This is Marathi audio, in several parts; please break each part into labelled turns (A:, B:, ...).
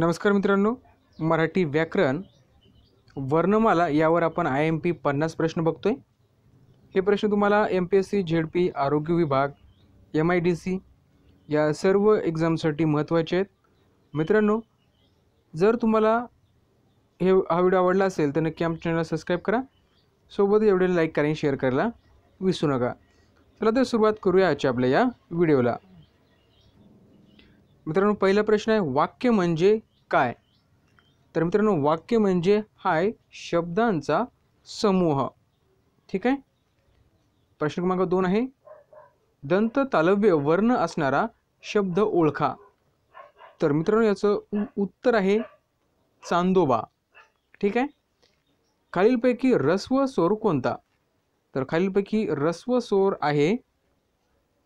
A: नमस्कार मित्रांनो मराठी व्याकरण वर्णमाला यावर आपण आय एम पी पन्नास प्रश्न बघतो आहे हे प्रश्न तुम्हाला M P S C Z P आरोग्य विभाग एम आय डी सी या सर्व एक्झामसाठी महत्त्वाचे आहेत मित्रांनो जर तुम्हाला हे हा व्हिडिओ आवडला असेल तर नक्की आमच्या चॅनलला सबस्क्राईब करा सोबत एवढे लाईक करा आणि शेअर करायला विसरू नका चला तर सुरुवात करूया आजच्या आपल्या या व्हिडिओला मित्रांनो पहिला प्रश्न आहे वाक्य म्हणजे काय तर मित्रांनो वाक्य म्हणजे हाय शब्दांचा समूह ठीक आहे प्रश्न क्रमांक दोन आहे दंत तालव्य वर्ण असणारा शब्द ओळखा तर मित्रांनो याचं उत्तर आहे चांदोबा ठीक आहे खालीलपैकी रस्व स्वर कोणता तर खालीलपैकी रस्व स्वर आहे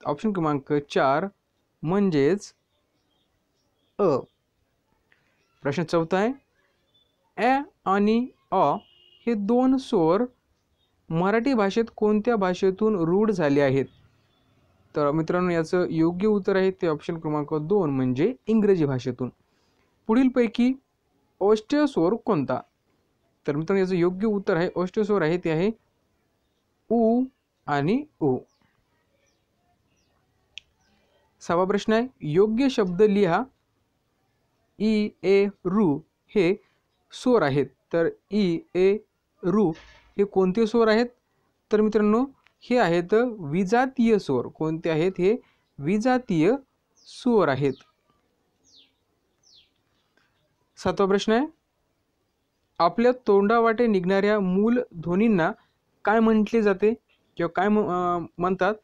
A: ऑप्शन क्रमांक चार म्हणजेच अ प्रश्न चौथा आहे ॲ आणि अ हे दोन स्वर मराठी भाषेत कोणत्या भाषेतून रूढ झाले आहेत तर मित्रांनो याचं योग्य उत्तर आहे ते ऑप्शन क्रमांक दोन म्हणजे इंग्रजी भाषेतून पुढीलपैकी स्वर कोणता तर मित्रांनो याचं योग्य उत्तर आहे स्वर आहे ते आहे उ आणि उ सहावा प्रश्न आहे योग्य शब्द लिहा ई ए रु हे स्वर आहेत तर ई ए रु हे कोणते स्वर आहेत तर मित्रांनो हे आहेत विजातीय स्वर कोणते आहेत हे विजातीय स्वर आहेत सातवा प्रश्न आहे आपल्या तोंडावाटे निघणाऱ्या मूल ध्वनींना काय म्हटले जाते किंवा काय म्हणतात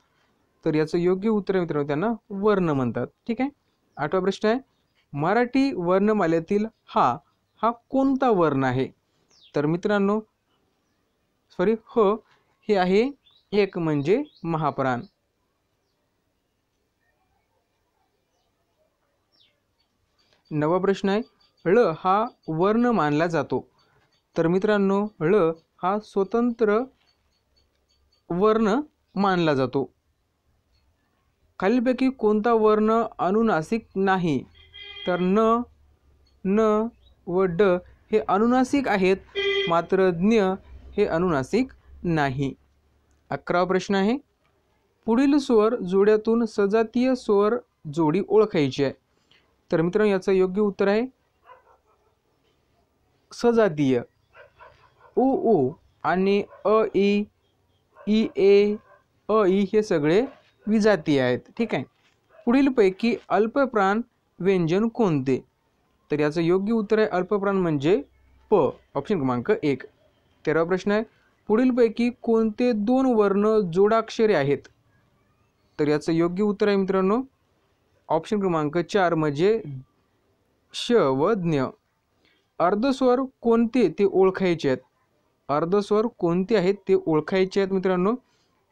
A: तर याचं योग्य उत्तर मित्रांनो त्यांना वर्ण म्हणतात ठीक आहे आठवा प्रश्न आहे मराठी वर्णमालेतील हा हा कोणता वर्ण आहे तर मित्रांनो सॉरी ह हे आहे एक म्हणजे महाप्राण नवा प्रश्न आहे ळ हा वर्ण मानला जातो तर मित्रांनो ळ हा स्वतंत्र वर्ण मानला जातो खालीलपैकी कोणता वर्ण अनुनासिक नाही तर न न व ड हे अनुनासिक आहेत मात्र ज्ञ हे अनुनासिक नाही अकरावा प्रश्न आहे पुढील स्वर जोड्यातून सजातीय स्वर जोडी ओळखायची आहे तर मित्रांनो याचं योग्य उत्तर आहे सजातीय उ उ आणि अ ई ई ए अ ई हे सगळे विजातीय आहेत ठीक आहे पुढीलपैकी अल्पप्राण व्यंजन कोणते तर याचं योग्य उत्तर आहे अल्पप्राण म्हणजे प ऑप्शन क्रमांक एक तेरावा प्रश्न आहे पुढीलपैकी कोणते दोन वर्ण जोडाक्षरे आहेत तर याचं योग्य उत्तर आहे मित्रांनो ऑप्शन क्रमांक चार म्हणजे श व ज्ञ अर्धस्वर कोणते ते ओळखायचे आहेत अर्धस्वर कोणते आहेत ते ओळखायचे आहेत मित्रांनो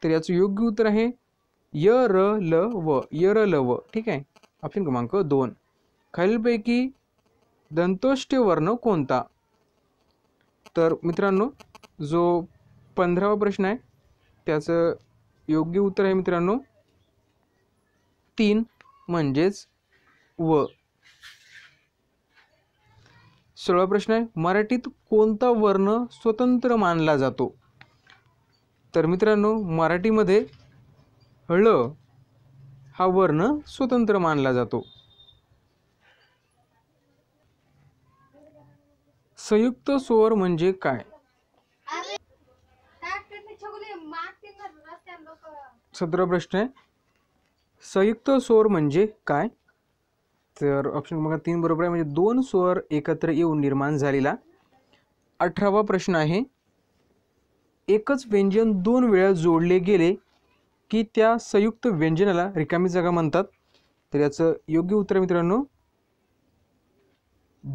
A: तर याचं योग्य उत्तर आहे य र ल व य र ल व ठीक आहे ऑप्शन क्रमांक दोन खालीलपैकी दंतोष्ट वर्ण कोणता तर मित्रांनो जो पंधरावा प्रश्न आहे त्याचं योग्य उत्तर आहे मित्रांनो तीन म्हणजेच व सोळा प्रश्न आहे मराठीत कोणता वर्ण स्वतंत्र मानला जातो तर मित्रांनो मराठीमध्ये ळ हा वर्ण स्वतंत्र मानला जातो संयुक्त स्वर म्हणजे काय सतरा प्रश्न आहे संयुक्त स्वर म्हणजे काय तर ऑप्शन क्रमांक तीन बरोबर आहे म्हणजे दोन स्वर एकत्र येऊन निर्माण झालेला अठरावा प्रश्न आहे एकच व्यंजन दोन वेळा जोडले गेले की त्या संयुक्त व्यंजनाला रिकामी जागा म्हणतात तर याचं योग्य उत्तर मित्रांनो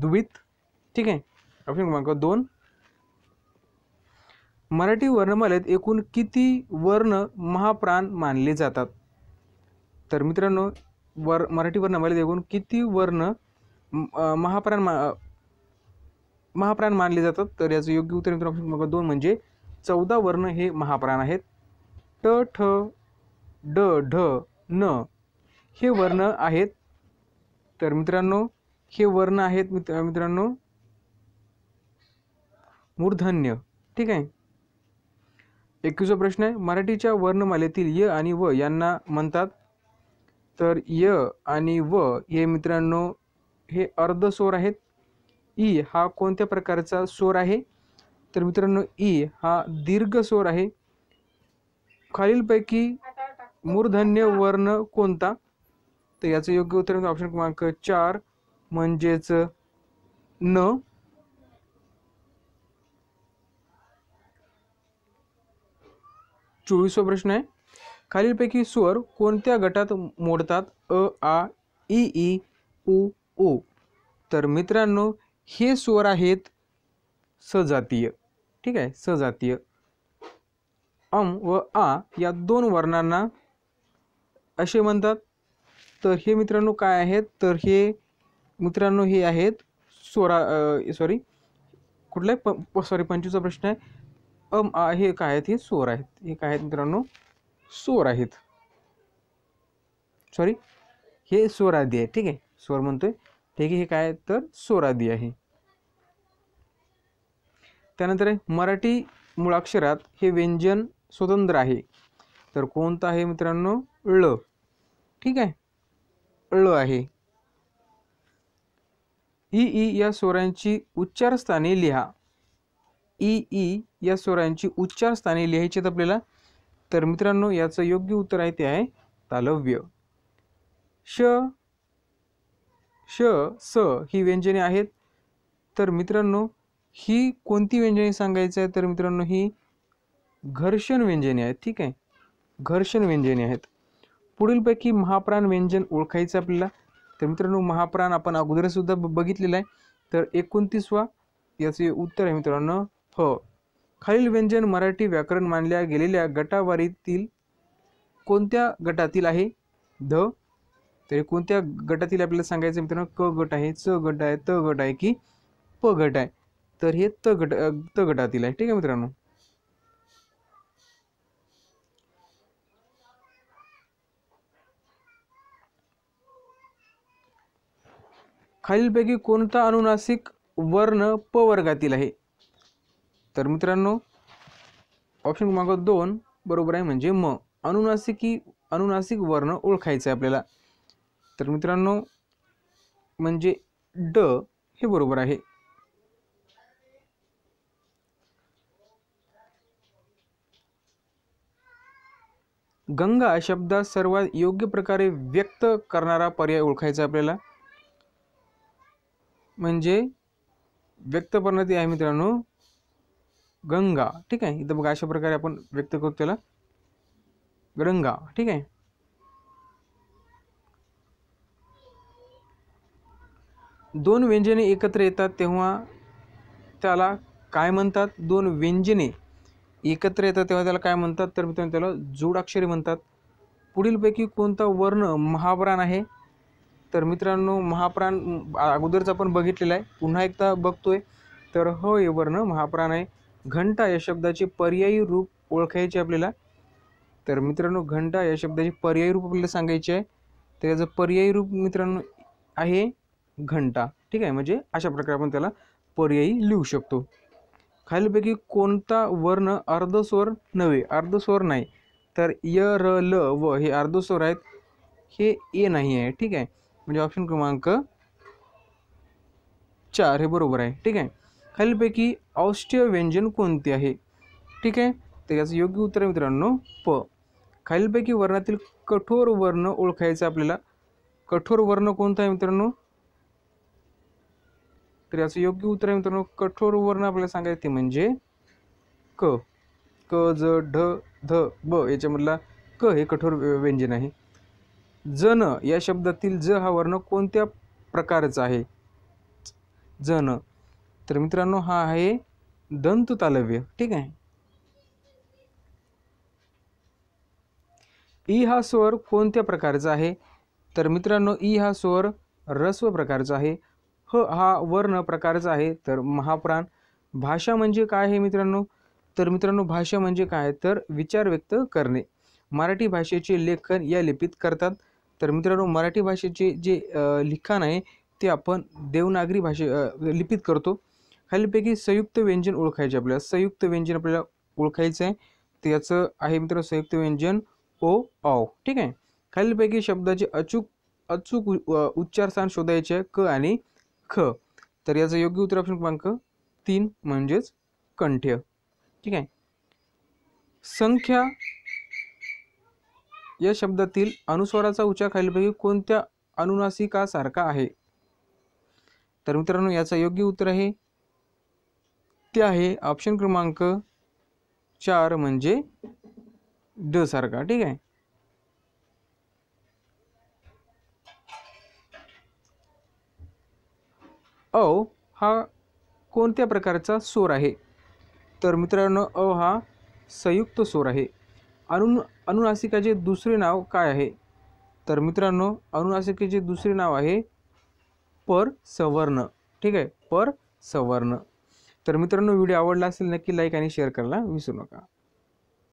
A: दुबित ठीक आहे ऑप्शन क्रमांक दोन मराठी वर्णमालेत एकूण किती वर्ण महाप्राण मानले जातात तर मित्रांनो वर मराठी वर्णमालेत एकूण किती वर्ण महाप्राण मा महाप्राण मानले जातात तर याचं योग्य उत्तर मित्रांनो ऑप्शन क्रमांक दोन म्हणजे चौदा वर्ण हे महाप्राण आहेत ट ठ ड ढ न हे वर्ण आहेत तर मित्रांनो हे वर्ण आहेत मित्र मित्रांनो मूर्धन्य ठीक आहे एकवीसा प्रश्न आहे मराठीच्या वर्णमालेतील य आणि व यांना म्हणतात तर य आणि व हे मित्रांनो हे अर्ध स्वर आहेत ई हा कोणत्या प्रकारचा स्वर आहे तर मित्रांनो ई हा दीर्घ स्वर आहे खालीलपैकी मूर्धन्य वर्ण कोणता तर याचं योग्य उत्तर ऑप्शन म्हणजे क्रमांक चार म्हणजेच न चोवीसवा प्रश्न आहे खालीलपैकी स्वर कोणत्या गटात मोडतात अ आ ई ई उ ओ तर मित्रांनो हे स्वर आहेत सजातीय ठीक आहे सजातीय अम व आ या दोन वर्णांना असे म्हणतात तर हे मित्रांनो काय आहेत तर हे मित्रांनो हे आहेत सोरा सॉरी कुठला प सॉरी पंचवीसचा प्रश्न आहे अम आ हे काय आहेत हे सोर आहेत हे काय आहेत मित्रांनो सोर आहेत सॉरी हे स्वरादी आहे ठीक आहे स्वर म्हणतोय ठीक आहे हे काय तर सोरादी आहे त्यानंतर मराठी मुळाक्षरात हे व्यंजन स्वतंत्र आहे तर कोणतं आहे मित्रांनो ळ ठीक आहे ळ आहे ई ई या स्वरांची उच्चारस्थाने लिहा ई ई या स्वरांची उच्चारस्थाने लिहायची आहेत आपल्याला तर मित्रांनो याचं योग्य उत्तर आहे ते आहे तालव्य श श स ही व्यंजने आहेत तर मित्रांनो ही कोणती व्यंजने सांगायचं आहे तर मित्रांनो ही घर्षण व्यंजने आहेत ठीक आहे घर्षण व्यंजने आहेत पुढीलपैकी महाप्राण व्यंजन ओळखायचं आपल्याला तर मित्रांनो महाप्राण आपण अगोदरसुद्धा बघितलेलं आहे तर एकोणतीसवा याचे उत्तर आहे मित्रांनो ह खालील व्यंजन मराठी व्याकरण मानल्या गेलेल्या गटावारीतील कोणत्या गटातील आहे ध तर कोणत्या गटातील आपल्याला सांगायचं मित्रांनो क गट आहे च गट आहे त गट आहे की प गट आहे तर हे त गट त गटातील आहे ठीक आहे मित्रांनो खालीलपैकी कोणता अनुनासिक वर्ण प वर्गातील आहे तर मित्रांनो ऑप्शन क्रमांक दोन बरोबर आहे म्हणजे म अनुनासिकी अनुनासिक वर्ण ओळखायचं आहे आपल्याला तर मित्रांनो म्हणजे ड हे बरोबर आहे गंगा शब्दात सर्वात योग्य प्रकारे व्यक्त करणारा पर्याय ओळखायचा आपल्याला म्हणजे व्यक्त करण्यात आहे मित्रांनो गंगा ठीक आहे इथं बघा अशा प्रकारे आपण व्यक्त करू त्याला गंगा ठीक आहे दोन व्यंजने एकत्र येतात तेव्हा त्याला काय म्हणतात दोन व्यंजने एकत्र येतात तेव्हा त्याला काय म्हणतात तर मित्रांनो त्याला जोडाक्षरी म्हणतात पुढीलपैकी कोणता वर्ण महाप्राण आहे तर मित्रांनो महाप्राण अगोदरच आपण बघितलेला आहे पुन्हा एकदा बघतोय तर ह हो, वर्ण महाप्राण आहे घंटा या शब्दाचे पर्यायी रूप ओळखायचे आपल्याला तर मित्रांनो घंटा या शब्दाचे पर्यायी रूप आपल्याला सांगायचे आहे तर याचं पर्यायी रूप मित्रांनो आहे घंटा ठीक आहे म्हणजे अशा प्रकारे आपण त्याला पर्यायी लिहू शकतो खालीलपैकी कोणता वर्ण अर्धस्वर नव्हे अर्धस्वर नाही तर य र ल व हे अर्धस्वर आहेत हे ए नाही आहे ठीक आहे म्हणजे ऑप्शन क्रमांक चार हे बरोबर आहे ठीक आहे खालीलपैकी औष्टीय व्यंजन कोणते आहे ठीक आहे तर याचं योग्य उत्तर आहे मित्रांनो प खालीलपैकी वर्णातील कठोर वर्ण ओळखायचं आपल्याला कठोर वर्ण कोणता आहे मित्रांनो तर याचं योग्य उत्तर आहे मित्रांनो कठोर वर्ण आपल्याला सांगायचं ते म्हणजे क क ज ढ ध ब याच्यामधला क हे कठोर व्यंजन आहे जन या शब्दातील ज हा वर्ण कोणत्या प्रकारचा आहे जन तर मित्रांनो हा आहे दंत तालव्य ठीक आहे ई हा स्वर कोणत्या प्रकारचा आहे तर मित्रांनो ई हा स्वर रस्व प्रकारचा आहे ह हा वर्ण प्रकारचा आहे तर महाप्राण भाषा म्हणजे काय आहे मित्रांनो तर मित्रांनो भाषा म्हणजे काय तर विचार व्यक्त करणे मराठी भाषेचे लेखन या लिपीत करतात तर मित्रांनो मराठी भाषेचे जे लिखाण आहे ते आपण देवनागरी भाषे लिपित करतो खालीलपैकी संयुक्त व्यंजन ओळखायचे आपल्याला संयुक्त व्यंजन आपल्याला ओळखायचं आहे तर याचं आहे मित्र संयुक्त व्यंजन ओ औ ठीक आहे खालीलपैकी शब्दाचे अचूक अचूक उच्चारस्थान शोधायचे आहे क आणि ख तर याचं योग्य उत्तर ऑप्शन क्रमांक तीन म्हणजेच कंठ्य ठीक आहे संख्या या शब्दातील अनुस्वाराचा उच्चार खालीलपैकी कोणत्या अनुनासिकासारखा आहे तर मित्रांनो याचं योग्य उत्तर आहे ते आहे ऑप्शन क्रमांक चार म्हणजे ड सारखा ठीक आहे अ हा कोणत्या प्रकारचा स्वर आहे तर मित्रांनो अ हा संयुक्त स्वर आहे अनु अनुनासिकाचे दुसरे नाव काय आहे तर मित्रांनो अनुनासिकेचे दुसरे नाव आहे पर सवर्ण ठीक आहे पर सवर्ण तर मित्रांनो व्हिडिओ आवडला असेल नक्की लाईक आणि शेअर करायला विसरू नका